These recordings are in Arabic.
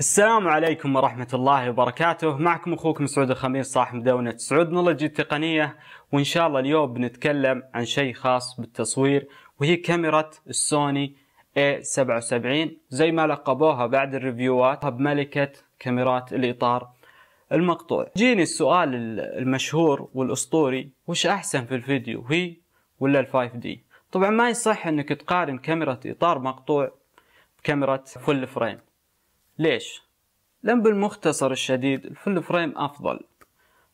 السلام عليكم ورحمة الله وبركاته معكم أخوكم سعود الخميس صاحب مدونة سعود نولوجي التقنية وإن شاء الله اليوم بنتكلم عن شيء خاص بالتصوير وهي كاميرا السوني A77 زي ما لقبوها بعد الريفيوات بملكة كاميرات الإطار المقطوع جيني السؤال المشهور والأسطوري وش أحسن في الفيديو هي ولا 5 دي طبعا ما يصح أنك تقارن كاميرا إطار مقطوع بكاميرا فل فريم ليش؟ لأن بالمختصر الشديد الفل فريم أفضل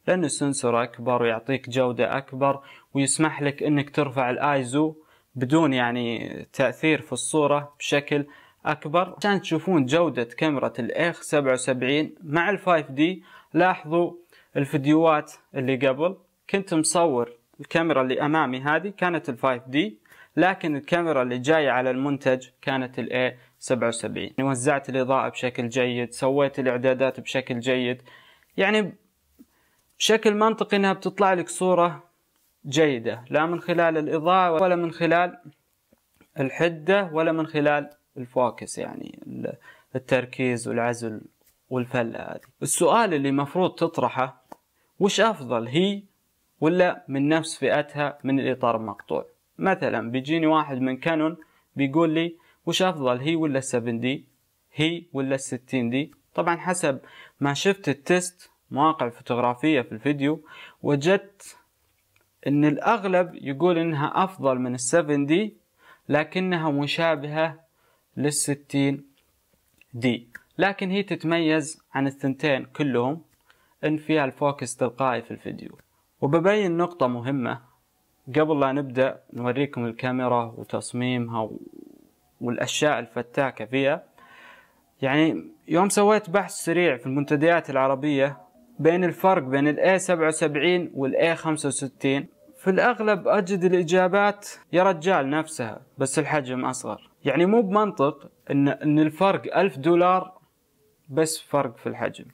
لأن السنسور أكبر ويعطيك جودة أكبر ويسمح لك أنك ترفع الآيزو بدون يعني تأثير في الصورة بشكل أكبر عشان تشوفون جودة كاميرا الإخ 77 مع الفايف دي لاحظوا الفيديوهات اللي قبل كنت مصور الكاميرا اللي امامي هذه كانت ال 5 دي لكن الكاميرا اللي جاية على المنتج كانت ال A77 يعني وزعت الإضاءة بشكل جيد سويت الإعدادات بشكل جيد يعني بشكل منطقي انها بتطلع لك صورة جيدة لا من خلال الإضاءة ولا من خلال الحدة ولا من خلال الفوكس يعني التركيز والعزل والفله هذه السؤال اللي مفروض تطرحه وش افضل هي ولا من نفس فئتها من الاطار المقطوع مثلا بيجيني واحد من كانون بيقول لي وش افضل هي ولا 7 دي هي ولا 60 دي طبعا حسب ما شفت التست مواقع فوتوغرافية في الفيديو وجدت ان الاغلب يقول انها افضل من السفن دي لكنها مشابهة للستين دي لكن هي تتميز عن الثنتين كلهم إن فيها الفوكس تلقائي في الفيديو وببين نقطة مهمة قبل لا نبدأ نوريكم الكاميرا وتصميمها والأشياء الفتاكة فيها يعني يوم سويت بحث سريع في المنتديات العربية بين الفرق بين الـ A77 والـ A65 في الأغلب أجد الإجابات يا رجال نفسها بس الحجم أصغر يعني مو بمنطق إن, إن الفرق ألف دولار بس فرق في الحجم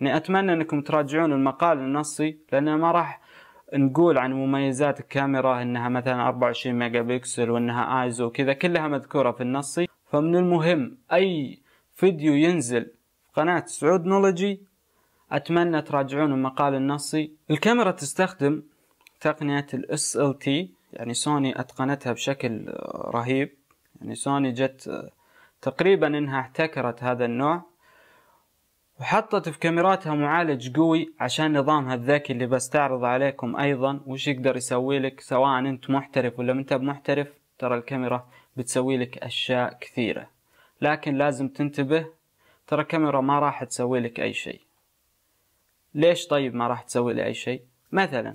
يعني أتمنى أنكم تراجعون المقال النصي لأن ما راح نقول عن مميزات الكاميرا انها مثلا 24 ميجا بكسل وانها ايزو وكذا كلها مذكوره في النصي فمن المهم اي فيديو ينزل في قناه سعود نولوجي اتمنى تراجعون المقال النصي الكاميرا تستخدم تقنيه الاس ال تي يعني سوني اتقنتها بشكل رهيب يعني سوني جت تقريبا انها احتكرت هذا النوع وحطت في كاميراتها معالج قوي عشان نظامها الذكي اللي بستعرض عليكم ايضا وش يقدر يسوي لك سواء انت محترف ولا انت بمحترف ترى الكاميرا بتسوي لك اشياء كثيرة لكن لازم تنتبه ترى الكاميرا ما راح تسوي لك اي شيء ليش طيب ما راح تسوي لي اي شيء مثلا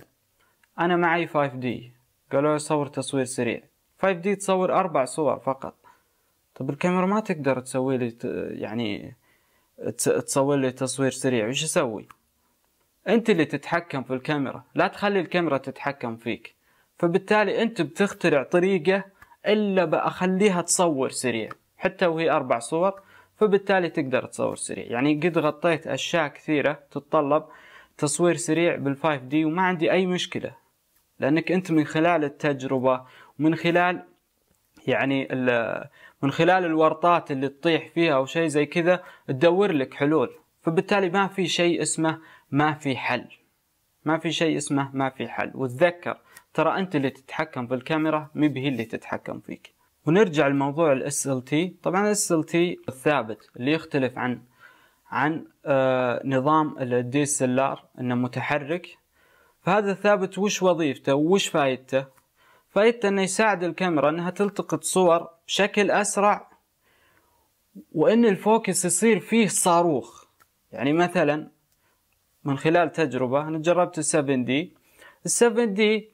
انا معي 5D قالوا صور تصوير سريع 5D تصور اربع صور فقط طب الكاميرا ما تقدر تسوي لي يعني تصور لي تصوير سريع وش اسوي انت اللي تتحكم في الكاميرا لا تخلي الكاميرا تتحكم فيك فبالتالي انت بتخترع طريقة الا بخليها تصور سريع حتى وهي اربع صور فبالتالي تقدر تصور سريع يعني قد غطيت اشياء كثيرة تتطلب تصوير سريع بال5 دي وما عندي اي مشكلة لانك انت من خلال التجربة ومن خلال يعني من خلال الورطات اللي تطيح فيها او شيء زي كذا تدور لك حلول فبالتالي ما في شيء اسمه ما في حل ما في شيء اسمه ما في حل وتذكر ترى انت اللي تتحكم في الكاميرا مي بهي اللي تتحكم فيك ونرجع لموضوع الاس ال تي طبعا الاس ال تي الثابت اللي يختلف عن عن آه، نظام الدي اس ال ار انه متحرك فهذا الثابت وش وظيفته وش فائدته فائدته انه يساعد الكاميرا انها تلتقط صور بشكل أسرع وإن الفوكس يصير فيه صاروخ يعني مثلا من خلال تجربة أنا جربت السفن دي السفن دي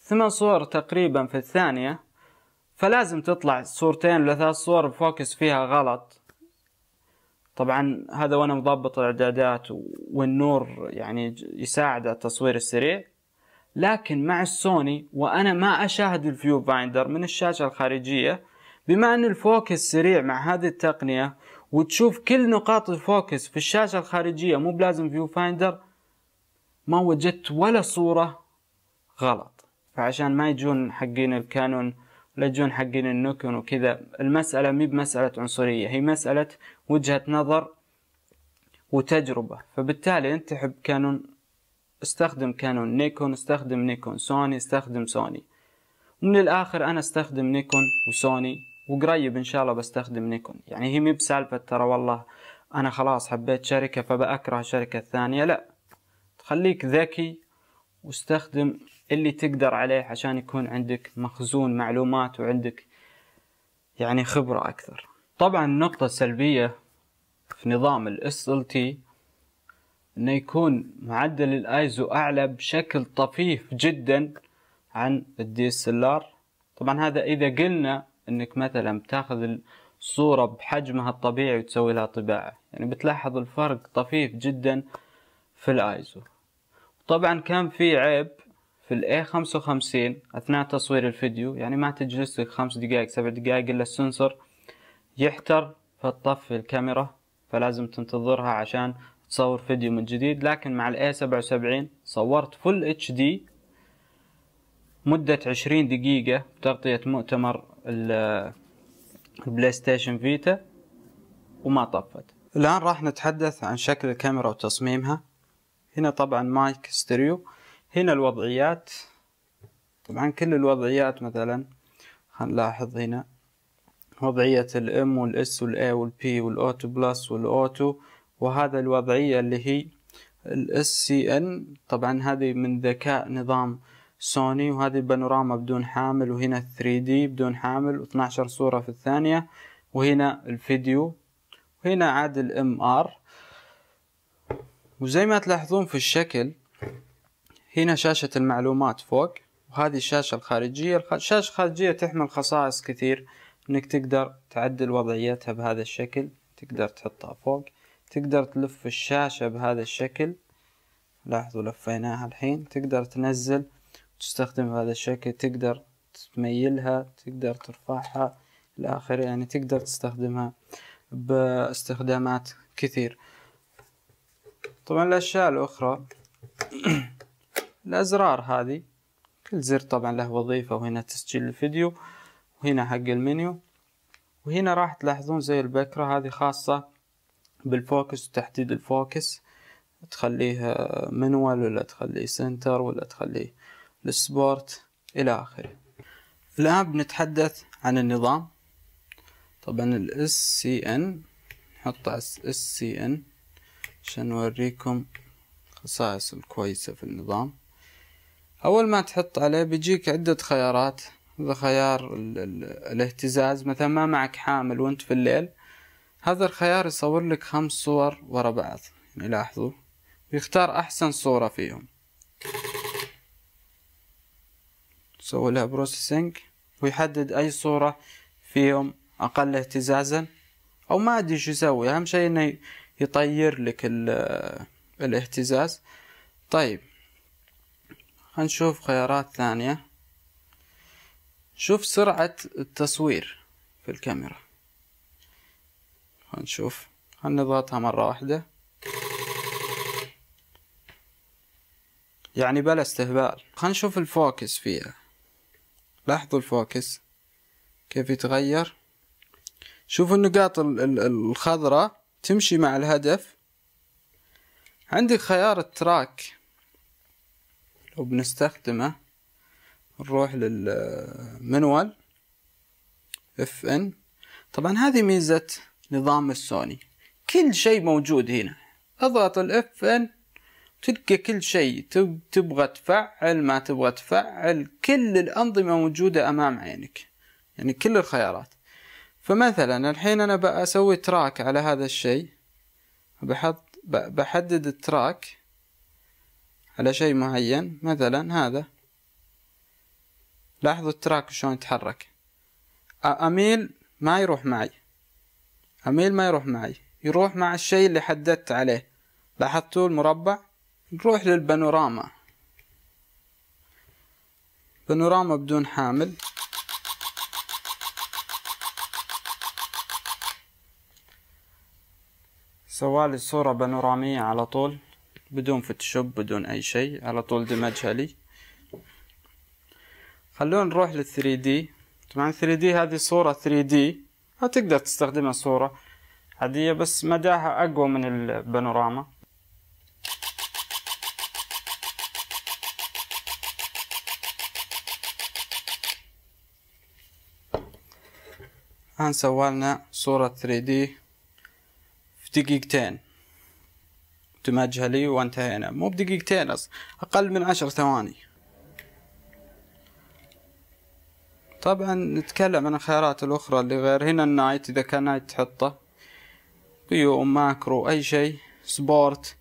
ثمان صور تقريبا في الثانية فلازم تطلع صورتين ولا ثلاث صور بفوكس فيها غلط طبعا هذا وانا مضبط الاعدادات والنور يعني يساعد على التصوير السريع لكن مع السوني وانا ما اشاهد الفيو بايندر من الشاشة الخارجية بما أن الفوكس سريع مع هذه التقنية وتشوف كل نقاط الفوكس في الشاشة الخارجية مو بلازم فيو فايندر ما وجدت ولا صورة غلط فعشان ما يجون حقين الكانون ولا يجون حقين النوكون وكذا المسألة مي بمسألة عنصرية هي مسألة وجهة نظر وتجربة فبالتالي انت تحب كانون استخدم كانون نيكون استخدم نيكون سوني استخدم سوني ومن الآخر أنا استخدم نيكون وسوني وقريب ان شاء الله بستخدم نيكون يعني هي مي بسالفة ترى والله انا خلاص حبيت شركة فبأكره الشركة الثانية لا خليك ذكي واستخدم اللي تقدر عليه عشان يكون عندك مخزون معلومات وعندك يعني خبرة أكثر طبعا النقطة السلبية في نظام ال SLT انه يكون معدل الايزو اعلى بشكل طفيف جدا عن الدي اس ال ار طبعا هذا اذا قلنا انك مثلا بتاخذ الصورة بحجمها الطبيعي وتسوي لها طباعة يعني بتلاحظ الفرق طفيف جدا في الايزو طبعا كان في عيب في الاي 55 اثناء تصوير الفيديو يعني ما تجلس لك خمس دقائق سبع دقائق الا السنسور يحتر فتطفي الكاميرا فلازم تنتظرها عشان تصور فيديو من جديد لكن مع الاي 77 صورت فل اتش دي مدة عشرين دقيقة تغطية مؤتمر البلاي ستيشن فيتا وما طفت الآن راح نتحدث عن شكل الكاميرا وتصميمها هنا طبعا مايك ستيريو هنا الوضعيات طبعا كل الوضعيات مثلا هنلاحظ هنا وضعية الام والاس والاي والبي والاوتو بلس والاوتو وهذا الوضعية اللي هي الاس سي ان طبعا هذه من ذكاء نظام سوني وهذه البانوراما بدون حامل وهنا 3 دي بدون حامل و12 صورة في الثانية وهنا الفيديو وهنا عاد الام ار وزي ما تلاحظون في الشكل هنا شاشة المعلومات فوق وهذه الشاشة الخارجية الشاشة الخارجية تحمل خصائص كثير انك تقدر تعدل وضعيتها بهذا الشكل تقدر تحطها فوق تقدر تلف الشاشة بهذا الشكل لاحظوا لفيناها الحين تقدر تنزل تستخدم بهذا الشكل تقدر تميلها تقدر ترفعها الآخر يعني تقدر تستخدمها باستخدامات كثير طبعا الأشياء الأخرى الأزرار هذه كل زر طبعا له وظيفة وهنا تسجيل الفيديو وهنا حق المنيو وهنا راح تلاحظون زي البكرة هذه خاصة بالفوكس وتحديد الفوكس تخليه منوال ولا تخليه سنتر ولا تخليه للسبورت إلى آخره الآن بنتحدث عن النظام طبعا ال SCN نحط على SCN عشان نوريكم الخصائص الكويسة في النظام أول ما تحط عليه بيجيك عدة خيارات هذا خيار ال ال الاهتزاز مثلا ما معك حامل وانت في الليل هذا الخيار يصور لك خمس صور ورا بعض يعني لاحظوا ويختار أحسن صورة فيهم سووا لها بروسيسنج ويحدد اي صورة فيهم اقل اهتزازا او ما ادري شو يسوي اهم شيء انه يطير لك الاهتزاز طيب هنشوف خيارات ثانية شوف سرعة التصوير في الكاميرا هنشوف هنضغطها مرة واحدة يعني بلا استهبال خلينا نشوف الفوكس فيها لاحظوا الفوكس كيف يتغير شوفوا النقاط الخضراء تمشي مع الهدف عندك خيار التراك لو بنستخدمه نروح للمنوال اف ان طبعا هذه ميزة نظام السوني كل شيء موجود هنا اضغط الاف ان تلقى كل شيء تبغى تفعل ما تبغى تفعل كل الأنظمة موجودة أمام عينك يعني كل الخيارات فمثلا الحين أنا بسوي تراك على هذا الشيء بحط بحدد التراك على شيء معين مثلا هذا لاحظوا التراك شلون يتحرك أميل ما يروح معي أميل ما يروح معي يروح مع الشيء اللي حددت عليه لاحظتوا المربع نروح للبانوراما بانوراما بدون حامل سوالي صورة بانورامية على طول بدون فوتوشوب بدون أي شيء على طول دمجها لي خلونا نروح للثري دي طبعا الثري دي هذه صورة ثري دي هتقدر تستخدمها صورة عادية بس مداها أقوى من البانوراما هان سوالنا صورة 3D في دقيقتين تمهجها لي وانتهينا مو بدقيقتين أقل من عشر ثواني طبعا نتكلم عن الخيارات الأخرى اللي غير هنا النايت إذا كان نايت تحطه بيو ماكرو أي شيء سبورت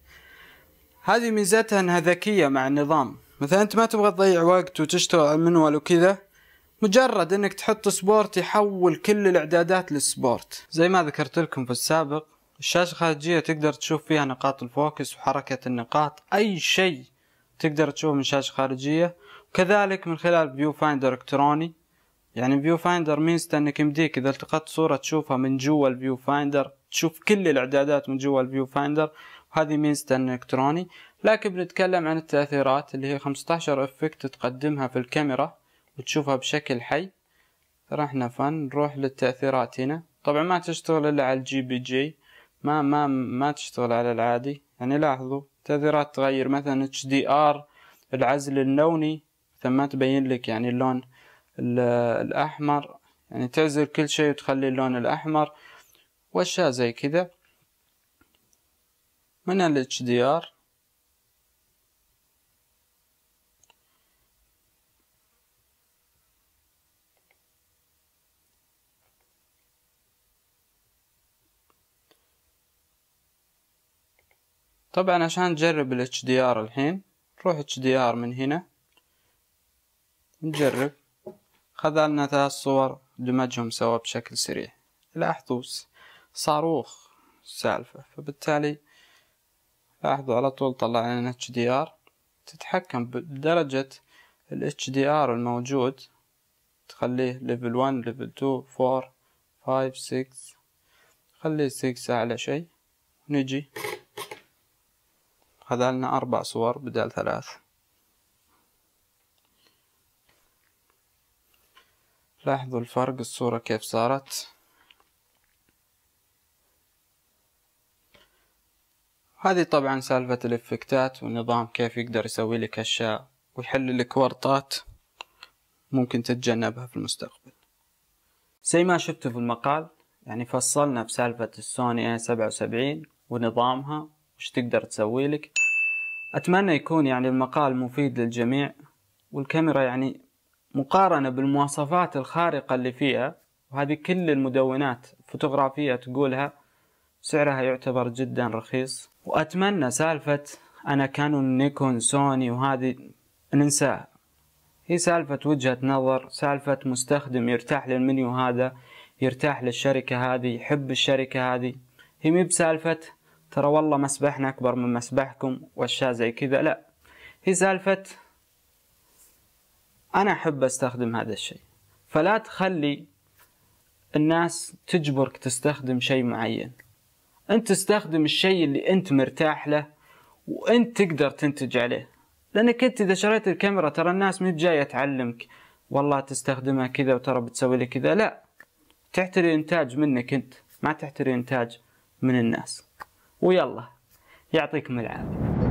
هذه ميزتها انها ذكية مع النظام مثلا انت ما تبغى تضيع وقت وتشتغل على المنوال وكذا مجرد انك تحط سبورت يحول كل الاعدادات للسبورت زي ما ذكرت لكم في السابق الشاشة الخارجية تقدر تشوف فيها نقاط الفوكس وحركة النقاط أي شيء تقدر تشوفه من شاشة خارجية وكذلك من خلال فيو فايندر إلكتروني يعني فيو فايندر ميزته انك يمديك اذا التقطت صورة تشوفها من جوا الفيو فايندر تشوف كل الاعدادات من جوا الفيو فايندر وهذه ميزته الكتروني لكن بنتكلم عن التأثيرات اللي هي 15 افكت تقدمها في الكاميرا وتشوفها بشكل حي رحنا فن نروح للتأثيرات هنا طبعا ما تشتغل الا على الجي بي جي ما ما ما تشتغل على العادي يعني لاحظوا تأثيرات تغير مثلا اتش دي ار العزل اللوني مثلا ما تبين لك يعني اللون الاحمر يعني تعزل كل شيء وتخلي اللون الاحمر واشياء زي كذا من ال ار طبعا عشان تجرب ال HDR الحين نروح HDR من هنا نجرب خذ لنا ثلاث صور دمجهم سوا بشكل سريع لاحظوا صاروخ السالفة فبالتالي لاحظوا على طول طلع لنا HDR تتحكم بدرجة ال HDR الموجود تخليه ليفل 1 ليفل 2 4 5 6 خليه 6 أعلى شيء نجي لنا أربع صور بدل ثلاث لاحظوا الفرق الصورة كيف صارت هذه طبعا سالفة الافكتات والنظام كيف يقدر يسوي لك أشياء ويحل لك ورطات ممكن تتجنبها في المستقبل زي ما شفتوا في المقال يعني فصلنا بسالفة السوني A77 ونظامها وش تقدر تسوي لك أتمنى يكون يعني المقال مفيد للجميع والكاميرا يعني مقارنة بالمواصفات الخارقة اللي فيها وهذه كل المدونات الفوتوغرافية تقولها سعرها يعتبر جدا رخيص وأتمنى سالفة أنا كانون نيكون سوني وهذه ننساها هي سالفة وجهة نظر سالفة مستخدم يرتاح للمنيو هذا يرتاح للشركة هذه يحب الشركة هذه هي مي بسالفة ترى والله مسبحنا أكبر من مسبحكم وأشياء زي كذا لا هي سالفة أنا أحب أستخدم هذا الشيء فلا تخلي الناس تجبرك تستخدم شيء معين أنت تستخدم الشيء اللي أنت مرتاح له وأنت تقدر تنتج عليه لأنك أنت إذا شريت الكاميرا ترى الناس مو جاية تعلمك والله تستخدمها كذا وترى بتسوي لي كذا لا تحتري إنتاج منك أنت ما تحتري إنتاج من الناس ويلا يعطيكم العافيه